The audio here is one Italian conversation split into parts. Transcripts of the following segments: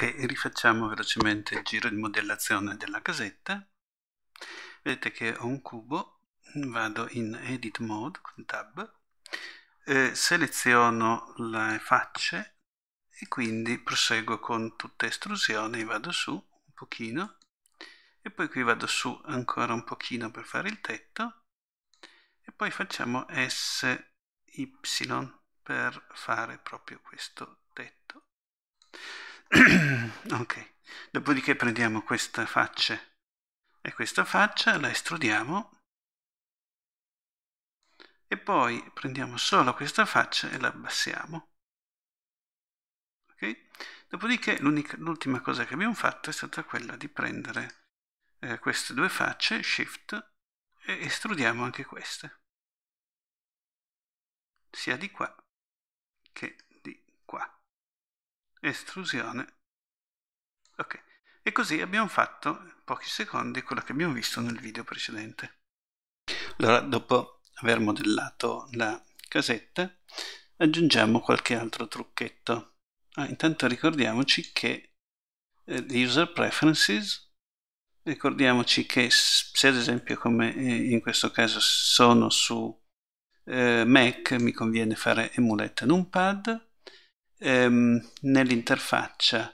Ok, rifacciamo velocemente il giro di modellazione della casetta. Vedete che ho un cubo, vado in Edit Mode con Tab, eh, seleziono le facce e quindi proseguo con tutte estrusioni, vado su un pochino e poi qui vado su ancora un pochino per fare il tetto e poi facciamo SY per fare proprio questo tetto. ok, dopodiché prendiamo questa faccia e questa faccia, la estrudiamo e poi prendiamo solo questa faccia e la abbassiamo. Okay? Dopodiché l'ultima cosa che abbiamo fatto è stata quella di prendere eh, queste due facce, Shift, e estrudiamo anche queste, sia di qua che di estrusione. Ok, e così abbiamo fatto in pochi secondi quello che abbiamo visto nel video precedente. Allora, dopo aver modellato la casetta, aggiungiamo qualche altro trucchetto. Ah, intanto ricordiamoci che eh, user preferences, ricordiamoci che se ad esempio come eh, in questo caso sono su eh, Mac mi conviene fare emulate numpad, ehm, nell'interfaccia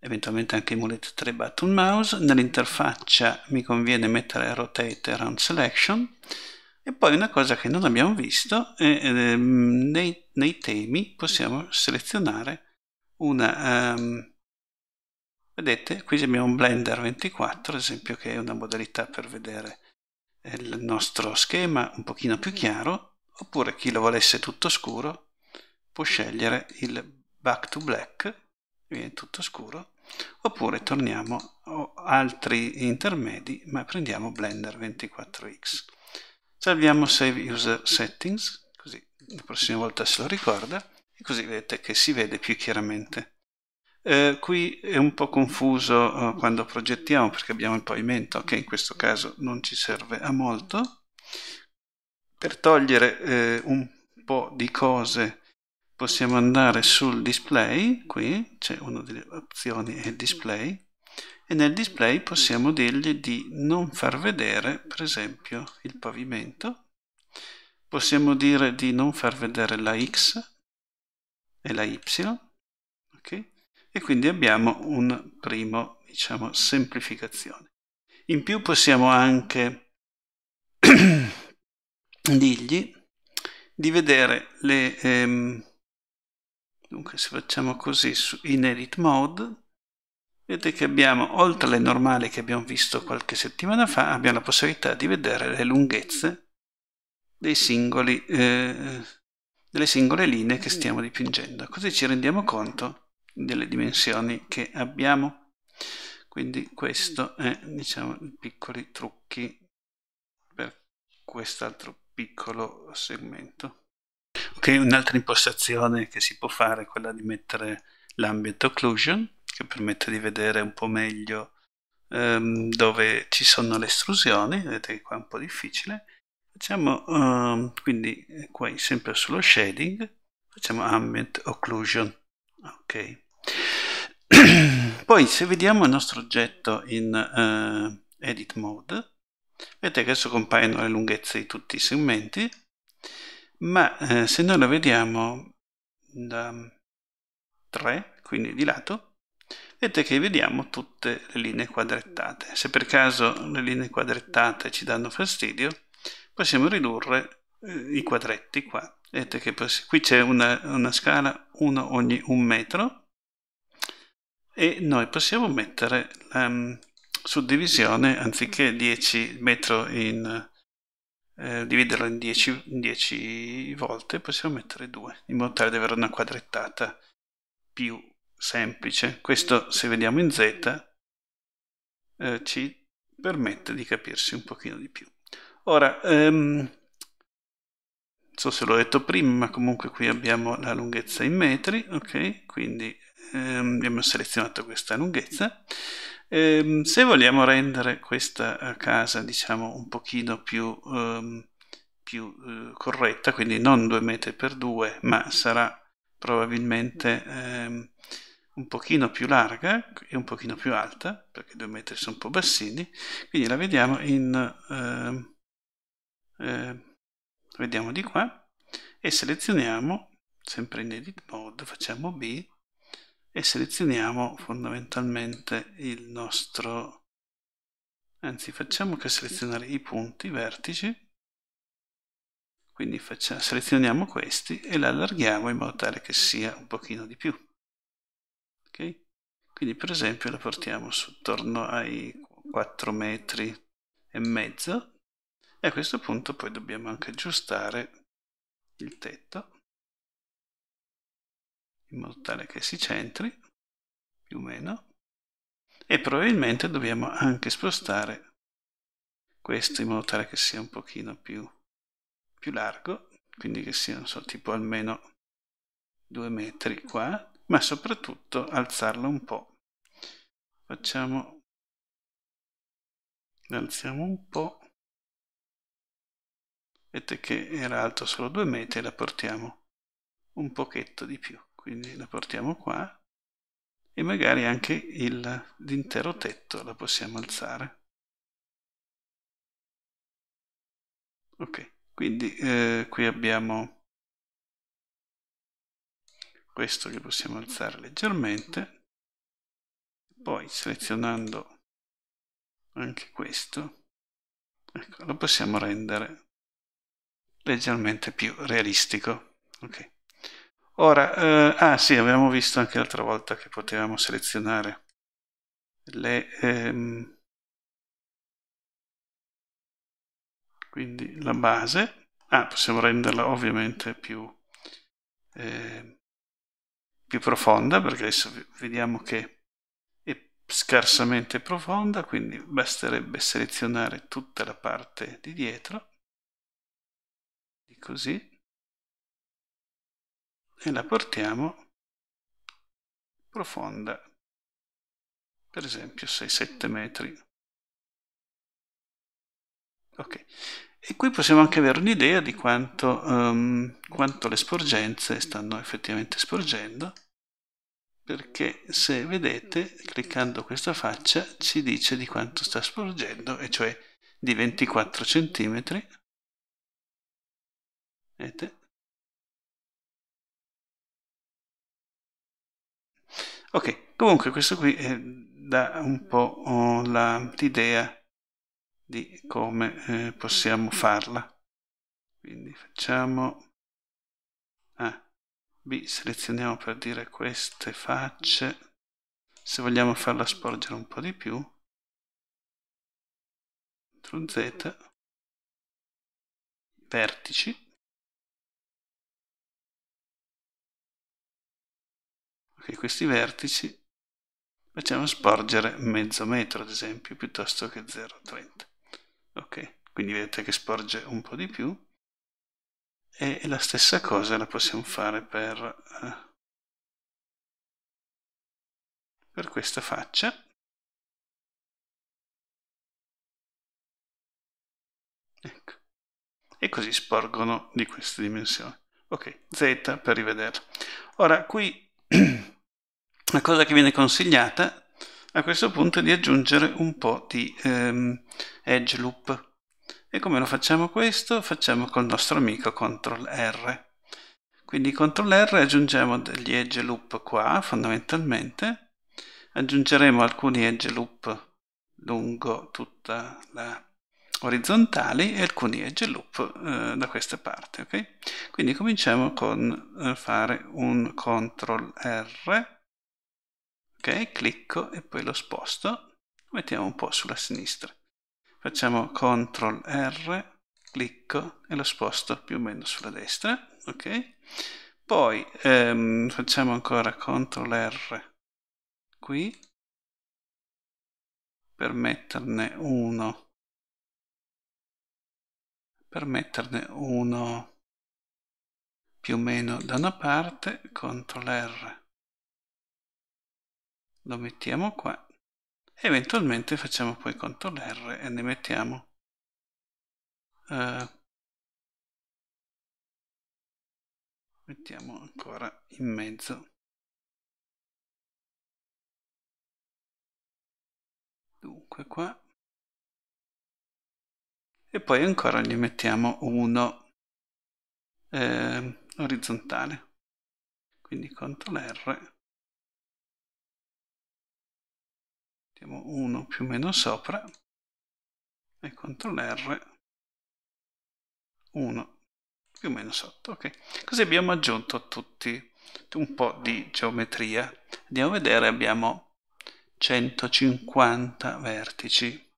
eventualmente anche emulate 3 button mouse, nell'interfaccia mi conviene mettere rotate around selection e poi una cosa che non abbiamo visto è, eh, nei, nei, temi possiamo selezionare una um, vedete qui abbiamo un blender 24 ad esempio che è una modalità per vedere eh, il nostro schema un pochino più chiaro oppure chi lo volesse tutto scuro può scegliere il back to black, viene tutto scuro, oppure torniamo a altri intermedi, ma prendiamo Blender 24x. Salviamo Save User Settings, così la prossima volta se lo ricorda, e così vedete che si vede più chiaramente. Eh, qui è un po' confuso eh, quando progettiamo perché abbiamo il pavimento che in questo caso non ci serve a molto. Per togliere eh, un po' di cose possiamo andare sul display, qui c'è una delle opzioni è display, e nel display possiamo dirgli di non far vedere per esempio il pavimento, possiamo dire di non far vedere la X e la Y, ok? e quindi abbiamo un primo, diciamo, semplificazione. In più possiamo anche dirgli di vedere le... Ehm, Dunque se facciamo così su in edit mode, vedete che abbiamo, oltre alle normali che abbiamo visto qualche settimana fa, abbiamo la possibilità di vedere le lunghezze singoli, eh, delle singole linee che stiamo dipingendo. Così ci rendiamo conto delle dimensioni che abbiamo. Quindi questo è, diciamo, i piccoli trucchi per quest'altro piccolo segmento. Okay, un'altra impostazione che si può fare è quella di mettere l'ambient occlusion, che permette di vedere un po' meglio um, dove ci sono le estrusioni, vedete che qua è un po' difficile. Facciamo um, quindi qua sempre sullo shading, facciamo ambient occlusion. Ok. Poi se vediamo il nostro oggetto in uh, edit mode, vedete che adesso compaiono le lunghezze di tutti i segmenti ma eh, se noi la vediamo da 3, quindi di lato, vedete che vediamo tutte le linee quadrettate. Se per caso le linee quadrettate ci danno fastidio, possiamo ridurre eh, i quadretti qua. Vedete che qui c'è una, una scala 1 ogni 1 metro e noi possiamo mettere la um, suddivisione anziché 10 metro in eh, dividerlo in 10 volte, possiamo mettere 2, in modo tale da avere una quadrettata più semplice. Questo, se vediamo in z, eh, ci permette di capirsi un pochino di più. Ora, ehm, non so se l'ho detto prima, ma comunque qui abbiamo la lunghezza in metri, ok? Quindi ehm, abbiamo selezionato questa lunghezza. Ehm, se vogliamo rendere questa eh, casa, diciamo, un pochino più, ehm, più eh, corretta, quindi non 2 metri per 2, ma sarà probabilmente ehm, un pochino più larga e un pochino più alta, perché 2 metri sono un po' bassini, quindi la vediamo in... Eh, vediamo di qua e selezioniamo sempre in edit mode facciamo B e selezioniamo fondamentalmente il nostro anzi facciamo che selezionare i punti i vertici quindi faccia, selezioniamo questi e la allarghiamo in modo tale che sia un pochino di più ok quindi per esempio la portiamo su attorno ai 4 metri e mezzo e a questo punto poi dobbiamo anche aggiustare il tetto in modo tale che si centri, più o meno, e probabilmente dobbiamo anche spostare questo in modo tale che sia un pochino più, più largo, quindi che sia, non so, tipo almeno 2 metri qua, ma soprattutto alzarlo un po'. Facciamo alziamo un po'. Vedete che era alto solo 2 metri, la portiamo un pochetto di più quindi la portiamo qua e magari anche l'intero tetto la possiamo alzare. Ok, quindi eh, qui abbiamo questo che possiamo alzare leggermente, poi selezionando anche questo, ecco, lo possiamo rendere leggermente più realistico. Okay. Ora, eh, ah sì, avevamo visto anche l'altra volta che potevamo selezionare le... Ehm, quindi la base, ah, possiamo renderla ovviamente più, eh, più profonda, perché adesso vediamo che è scarsamente profonda, quindi basterebbe selezionare tutta la parte di dietro, così, e la portiamo profonda, per esempio 6-7 metri. Ok, e qui possiamo anche avere un'idea di quanto, um, quanto le sporgenze stanno effettivamente sporgendo, perché se vedete, cliccando questa faccia, ci dice di quanto sta sporgendo, e cioè di 24 centimetri. Vedete? Ok, comunque questo qui eh, dà un po' oh, la, l'idea di come eh, possiamo farla. Quindi facciamo... Ah, B selezioniamo per dire queste facce. Se vogliamo farla sporgere un po' di più, CTRL Z, vertici, che questi vertici facciamo sporgere mezzo metro ad esempio piuttosto che 0,30 ok quindi vedete che sporge un po' di più e la stessa cosa la possiamo fare per, eh, per questa faccia ecco e così sporgono di queste dimensioni ok z per rivederla ora qui La cosa che viene consigliata a questo punto è di aggiungere un po' di ehm, edge loop. E come lo facciamo questo? Facciamo col nostro amico CTRL R. Quindi CTRL R aggiungiamo degli edge loop qua fondamentalmente, aggiungeremo alcuni edge loop lungo tutta la orizzontale e alcuni edge loop eh, da questa parte ok quindi cominciamo con eh, fare un CTRL R ok clicco e poi lo sposto lo mettiamo un po' sulla sinistra facciamo CTRL R clicco e lo sposto più o meno sulla destra ok poi ehm, facciamo ancora CTRL R qui per metterne uno per metterne uno più o meno da una parte CTRL R lo mettiamo qua e eventualmente facciamo poi CTRL R e ne mettiamo uh, mettiamo ancora in mezzo dunque qua e poi ancora gli mettiamo uno eh, orizzontale quindi CTRL R mettiamo 1 più o meno sopra e CTRL R 1 più o meno sotto, ok? Così abbiamo aggiunto tutti un po' di geometria. Andiamo a vedere, abbiamo 150 vertici.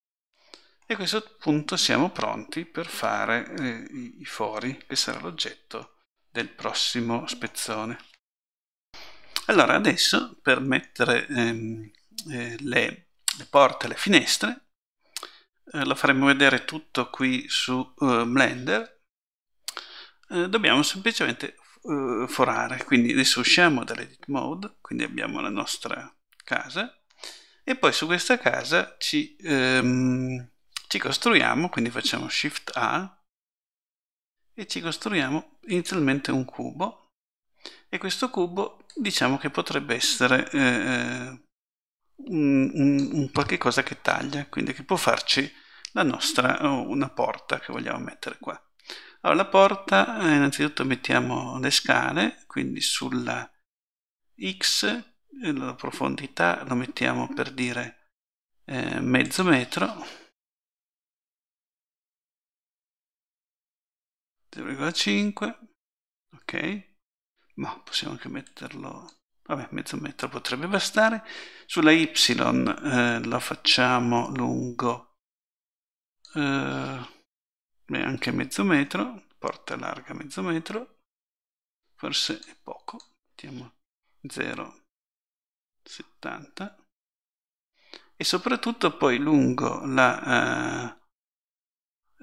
E a questo punto siamo pronti per fare eh, i fori, che sarà l'oggetto del prossimo spezzone. Allora, adesso per mettere ehm, eh, le le porte le finestre. Eh, lo faremo vedere tutto qui su uh, Blender. Eh, dobbiamo semplicemente uh, forare, quindi adesso usciamo dall'edit mode, quindi abbiamo la nostra casa e poi su questa casa ci, ehm, ci costruiamo, quindi facciamo Shift A e ci costruiamo inizialmente un cubo e questo cubo diciamo che potrebbe essere eh, eh un, un, un qualche cosa che taglia, quindi che può farci la nostra, una porta che vogliamo mettere qua. Allora la porta, eh, innanzitutto mettiamo le scale, quindi sulla X, la profondità lo mettiamo per dire eh, mezzo metro, 0,5, ok, ma possiamo anche metterlo vabbè mezzo metro potrebbe bastare sulla y eh, la facciamo lungo eh, anche mezzo metro porta larga mezzo metro forse è poco mettiamo 0,70 e soprattutto poi lungo la, eh,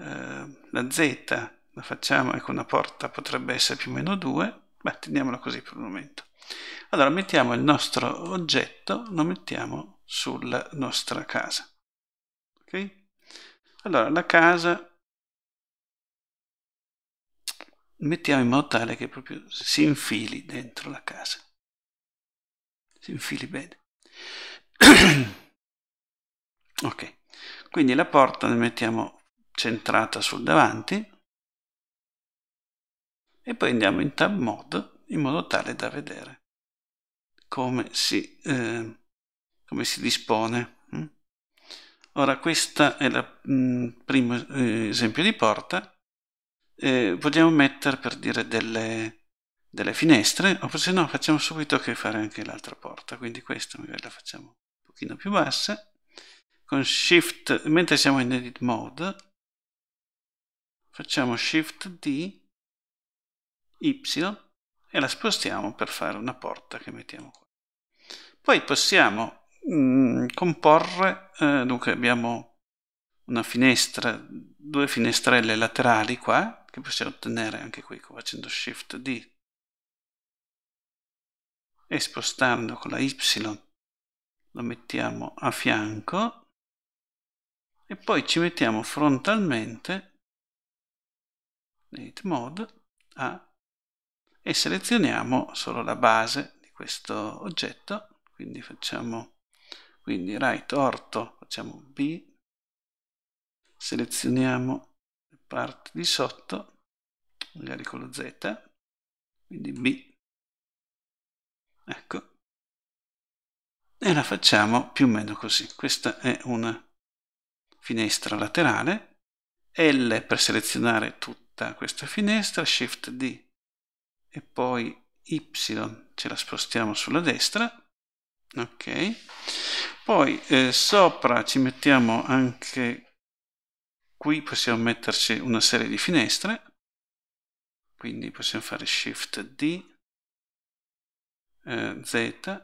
eh, la z la facciamo ecco una porta potrebbe essere più o meno 2 ma teniamola così per il momento allora mettiamo il nostro oggetto, lo mettiamo sulla nostra casa. Ok? Allora la casa mettiamo in modo tale che proprio si infili dentro la casa. Si infili bene. ok, quindi la porta la mettiamo centrata sul davanti e poi andiamo in tab mode in modo tale da vedere come si, eh, come si dispone. Mm? Ora questo è il mm, primo eh, esempio di porta. Eh, vogliamo mettere per dire delle, delle finestre, oppure se no facciamo subito che fare anche l'altra porta, quindi questa magari la facciamo un pochino più bassa. Con Shift, mentre siamo in Edit Mode, facciamo Shift D, Y, e la spostiamo per fare una porta che mettiamo qua. Poi possiamo mh, mm, comporre, eh, dunque abbiamo una finestra, due finestrelle laterali qua, che possiamo ottenere anche qui facendo Shift D e spostando con la Y lo mettiamo a fianco e poi ci mettiamo frontalmente edit mode a e selezioniamo solo la base di questo oggetto, quindi facciamo quindi right orto, facciamo B, selezioniamo la parte di sotto, magari con lo Z, quindi B, ecco, e la facciamo più o meno così. Questa è una finestra laterale, L per selezionare tutta questa finestra, Shift D e poi y ce la spostiamo sulla destra ok poi eh, sopra ci mettiamo anche qui possiamo metterci una serie di finestre quindi possiamo fare shift d eh, z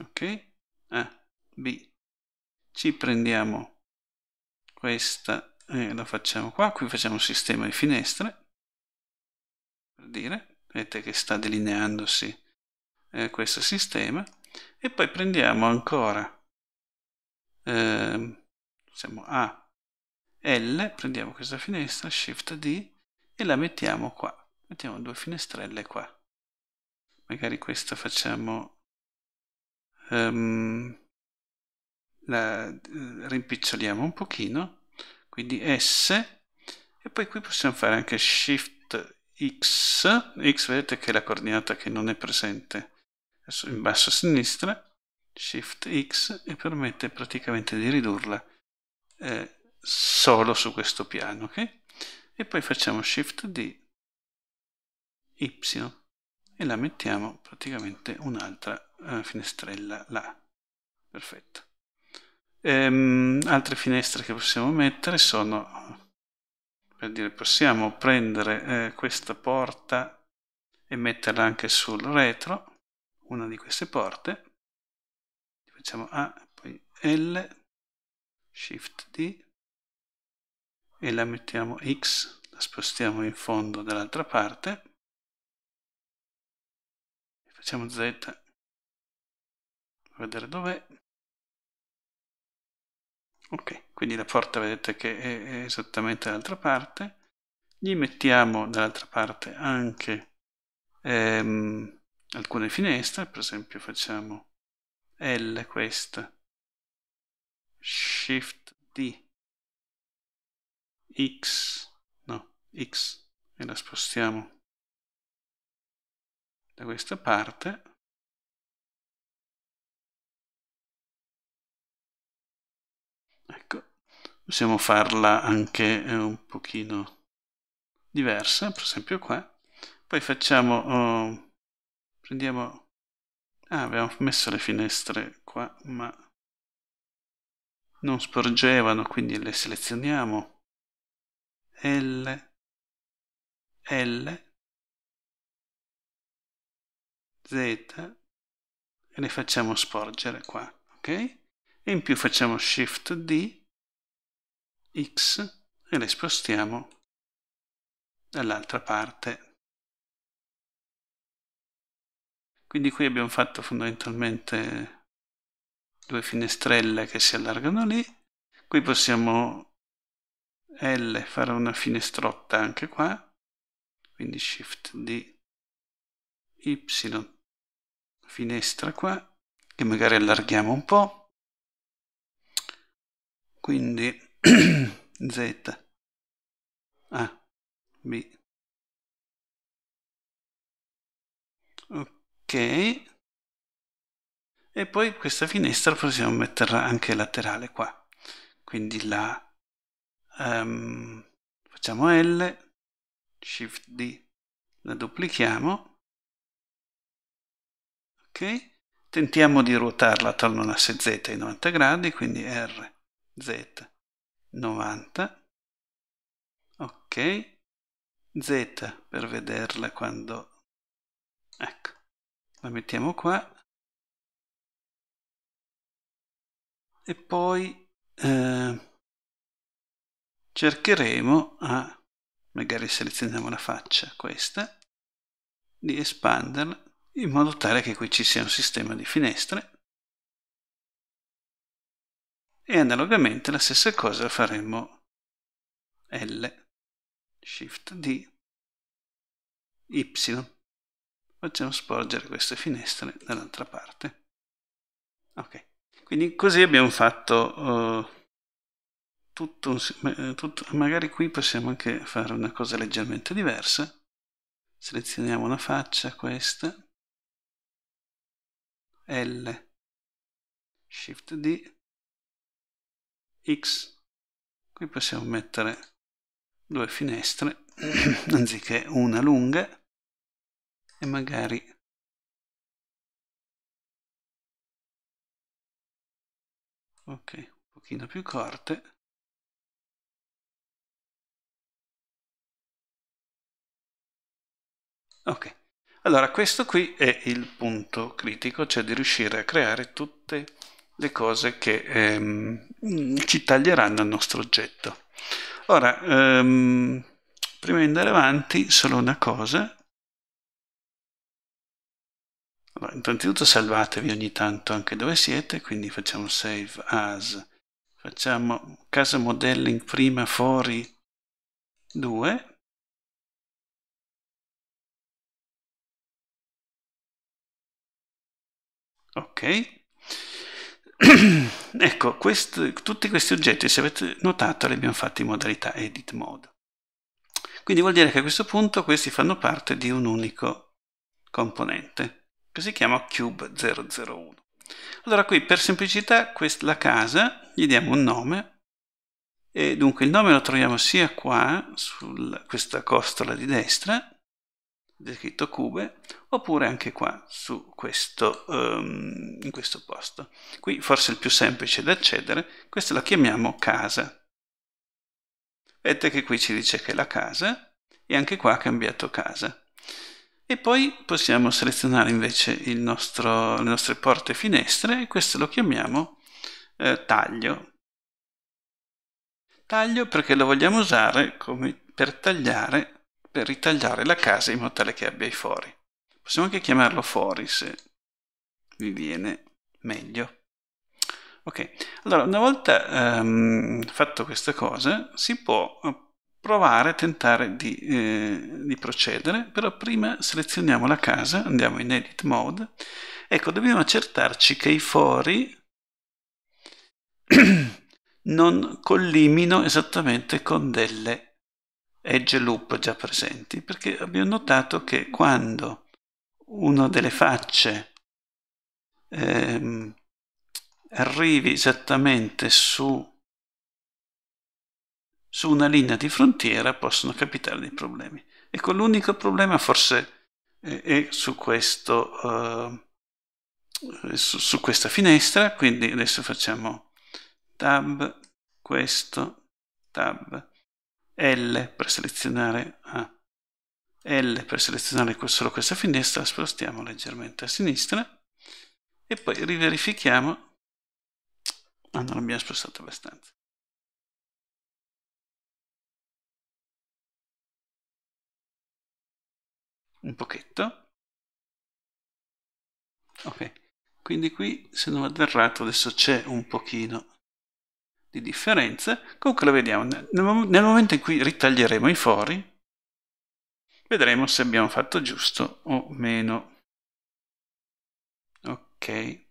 ok a b ci prendiamo questa e la facciamo qua qui facciamo un sistema di finestre per dire, vedete che sta delineandosi eh, questo sistema, e poi prendiamo ancora, eh, diciamo A, L, prendiamo questa finestra, Shift D, e la mettiamo qua, mettiamo due finestrelle qua. Magari questa facciamo um, la eh, rimpiccioliamo un pochino, quindi S, e poi qui possiamo fare anche Shift x, x vedete che è la coordinata che non è presente in basso a sinistra, shift x e permette praticamente di ridurla eh, solo su questo piano, ok? E poi facciamo shift d, y e la mettiamo praticamente un'altra eh, finestrella là, perfetto. Ehm, altre finestre che possiamo mettere sono per dire possiamo prendere eh, questa porta e metterla anche sul retro, una di queste porte, facciamo A, poi L, Shift D e la mettiamo X, la spostiamo in fondo dall'altra parte, facciamo Z, vedere dov'è, Ok, quindi la porta vedete che è, esattamente dall'altra parte. Gli mettiamo dall'altra parte anche ehm, alcune finestre, per esempio facciamo L questa, Shift D, X, no, X e la spostiamo da questa parte Ecco, possiamo farla anche eh, un pochino diversa, per esempio qua. Poi facciamo, oh, prendiamo, ah, abbiamo messo le finestre qua, ma non sporgevano, quindi le selezioniamo. L, L, Z, e le facciamo sporgere qua, ok? e in più facciamo Shift D, X e le spostiamo dall'altra parte. Quindi qui abbiamo fatto fondamentalmente due finestrelle che si allargano lì. Qui possiamo L fare una finestrotta anche qua, quindi Shift D, Y, finestra qua, che magari allarghiamo un po' quindi z a b ok e poi questa finestra possiamo metterla anche laterale qua quindi la um, facciamo L shift D la duplichiamo ok tentiamo di ruotarla attorno all'asse Z ai 90 gradi quindi R z 90 ok z per vederla quando ecco la mettiamo qua e poi eh, cercheremo a magari selezioniamo la faccia questa di espanderla in modo tale che qui ci sia un sistema di finestre e analogamente la stessa cosa faremo L Shift D Y facciamo sporgere queste finestre dall'altra parte ok quindi così abbiamo fatto uh, tutto, un, eh, tutto magari qui possiamo anche fare una cosa leggermente diversa selezioniamo una faccia questa L Shift D x. Qui possiamo mettere due finestre anziché una lunga e magari ok un pochino più corte ok allora questo qui è il punto critico cioè di riuscire a creare tutte le cose che ehm, ci taglieranno il nostro oggetto. Ora, ehm, prima di andare avanti, solo una cosa. Allora, innanzitutto salvatevi ogni tanto anche dove siete, quindi facciamo save as, facciamo casa modeling prima fuori 2, ok ecco, quest, tutti questi oggetti, se avete notato, li abbiamo fatti in modalità edit mode. Quindi vuol dire che a questo punto questi fanno parte di un unico componente, che si chiama cube 001. Allora qui, per semplicità, questa, la casa, gli diamo un nome, e dunque il nome lo troviamo sia qua, su questa costola di destra, descritto cube, oppure anche qua su questo, um, in questo posto. Qui forse il più semplice da accedere, questa la chiamiamo casa. Vedete che qui ci dice che è la casa e anche qua ha cambiato casa. E poi possiamo selezionare invece nostro, le nostre porte e finestre e questo lo chiamiamo eh, taglio. Taglio perché lo vogliamo usare come per tagliare per ritagliare la casa in modo tale che abbia i fori. Possiamo anche chiamarlo fori se vi viene meglio. Ok, allora una volta um, fatto questa cosa si può provare a tentare di, eh, di, procedere, però prima selezioniamo la casa, andiamo in edit mode, ecco dobbiamo accertarci che i fori non collimino esattamente con delle edge loop già presenti, perché abbiamo notato che quando una delle facce ehm, arrivi esattamente su, su una linea di frontiera possono capitare dei problemi. Ecco, l'unico problema forse è, è su, questo, eh, su, su questa finestra, quindi adesso facciamo tab, questo, tab l per selezionare A, ah, L per selezionare solo questa finestra, spostiamo leggermente a sinistra e poi riverifichiamo, ah non abbiamo spostato abbastanza. Un pochetto. Ok, quindi qui se non vado errato adesso c'è un pochino di differenza. Comunque la vediamo. Nel momento in cui ritaglieremo i fori, vedremo se abbiamo fatto giusto o meno. Ok.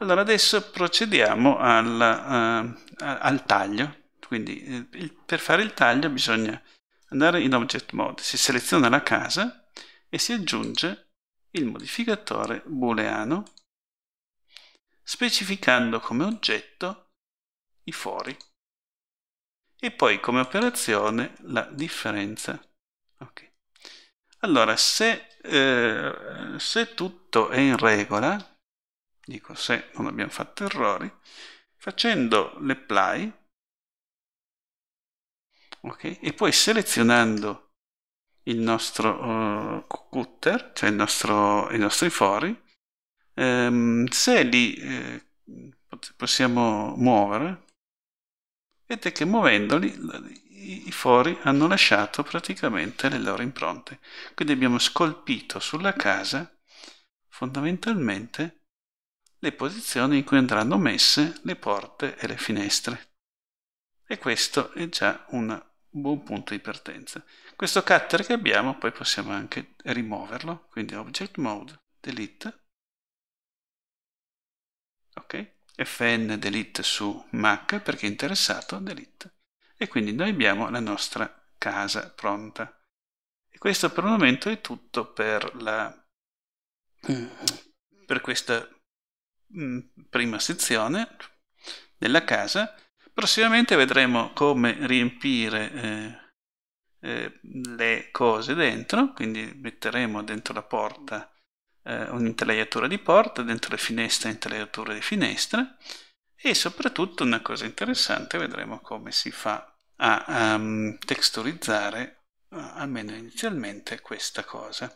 Allora adesso procediamo al, uh, al taglio. Quindi eh, per fare il taglio bisogna andare in Object Mode, si seleziona la casa e si aggiunge il modificatore booleano specificando come oggetto i fori. E poi come operazione la differenza. Okay. Allora, se, eh, se tutto è in regola, dico se non abbiamo fatto errori, facendo l'apply, okay, e poi selezionando il nostro uh, cutter, cioè il nostro, i nostri fori, ehm, se li eh, possiamo muovere, vedete che muovendoli i fori hanno lasciato praticamente le loro impronte. Quindi abbiamo scolpito sulla casa fondamentalmente le posizioni in cui andranno messe le porte e le finestre. E questo è già un buon punto di partenza. Questo cutter che abbiamo poi possiamo anche rimuoverlo, quindi object mode, delete. Ok? fn delete su mac perché è interessato delete e quindi noi abbiamo la nostra casa pronta e questo per il momento è tutto per la per questa mm, prima sezione della casa prossimamente vedremo come riempire eh, eh, le cose dentro quindi metteremo dentro la porta eh, un'intelaiatura di porta, dentro le finestre intelaiature di finestre e soprattutto una cosa interessante, vedremo come si fa a um, texturizzare uh, almeno inizialmente questa cosa.